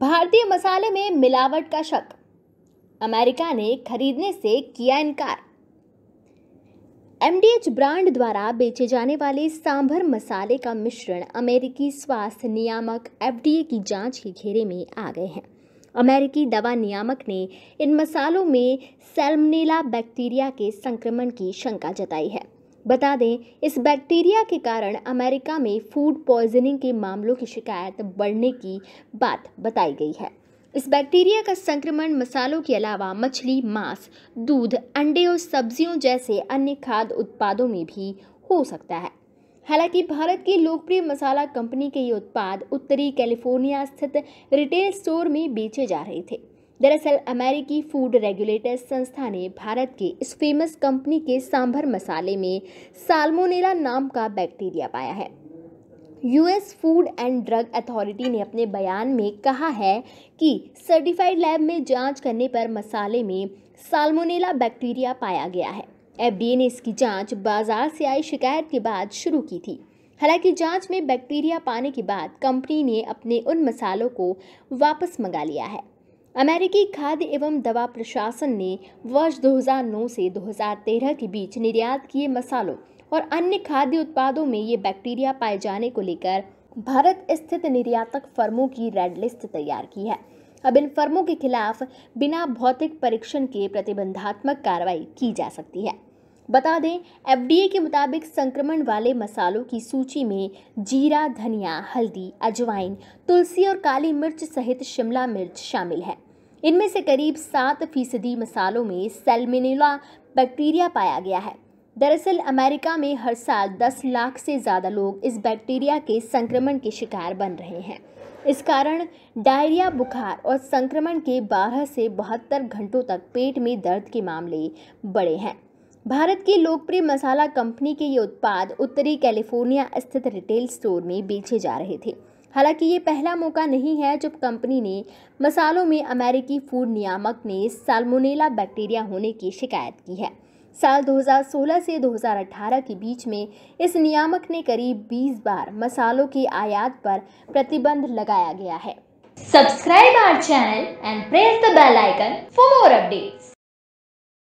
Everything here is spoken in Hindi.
भारतीय मसाले में मिलावट का शक अमेरिका ने खरीदने से किया इनकार एमडीएच ब्रांड द्वारा बेचे जाने वाले सांभर मसाले का मिश्रण अमेरिकी स्वास्थ्य नियामक एफडीए की जांच के घेरे में आ गए हैं अमेरिकी दवा नियामक ने इन मसालों में सेल्मनेला बैक्टीरिया के संक्रमण की शंका जताई है बता दें इस बैक्टीरिया के कारण अमेरिका में फूड पॉइजनिंग के मामलों की शिकायत बढ़ने की बात बताई गई है इस बैक्टीरिया का संक्रमण मसालों के अलावा मछली मांस दूध अंडे और सब्जियों जैसे अन्य खाद्य उत्पादों में भी हो सकता है हालांकि भारत की लोकप्रिय मसाला कंपनी के ये उत्पाद उत्तरी कैलिफोर्निया स्थित रिटेल स्टोर में बेचे जा रहे थे दरअसल अमेरिकी फूड रेगुलेटर्स संस्था ने भारत के इस फेमस कंपनी के सांभर मसाले में साल्मोनेला नाम का बैक्टीरिया पाया है US food and drug authority ने अपने बयान में कहा है कि सर्टिफाइड लैब में जांच करने पर मसाले में साल्मोनेला बैक्टीरिया पाया गया है एफडीए ने इसकी जांच बाजार से आई शिकायत के बाद शुरू की थी हालांकि जांच में बैक्टीरिया पाने के बाद कंपनी ने अपने उन मसालों को वापस मंगा लिया है अमेरिकी खाद्य एवं दवा प्रशासन ने वर्ष 2009 से 2013 के बीच निर्यात किए मसालों और अन्य खाद्य उत्पादों में ये बैक्टीरिया पाए जाने को लेकर भारत स्थित निर्यातक फर्मों की रेड लिस्ट तैयार की है अब इन फर्मों के खिलाफ बिना भौतिक परीक्षण के प्रतिबंधात्मक कार्रवाई की जा सकती है बता दें एफडीए के मुताबिक संक्रमण वाले मसालों की सूची में जीरा धनिया हल्दी अजवाइन तुलसी और काली मिर्च सहित शिमला मिर्च शामिल है इनमें से करीब सात फीसदी मसालों में सेलमिनिला बैक्टीरिया पाया गया है दरअसल अमेरिका में हर साल 10 लाख से ज़्यादा लोग इस बैक्टीरिया के संक्रमण के शिकार बन रहे हैं इस कारण डायरिया बुखार और संक्रमण के बारह से बहत्तर घंटों तक पेट में दर्द के मामले बड़े हैं भारत की लोकप्रिय मसाला कंपनी के ये उत्पाद उत्तरी कैलिफोर्निया स्थित रिटेल स्टोर में बेचे जा रहे थे हालांकि ये पहला मौका नहीं है जब कंपनी ने मसालों में अमेरिकी फूड नियामक ने साल्मोनेला बैक्टीरिया होने की शिकायत की है साल 2016 से 2018 के बीच में इस नियामक ने करीब 20 बार मसालों के आयात पर प्रतिबंध लगाया गया है subscribe our channel and press the bell icon for more updates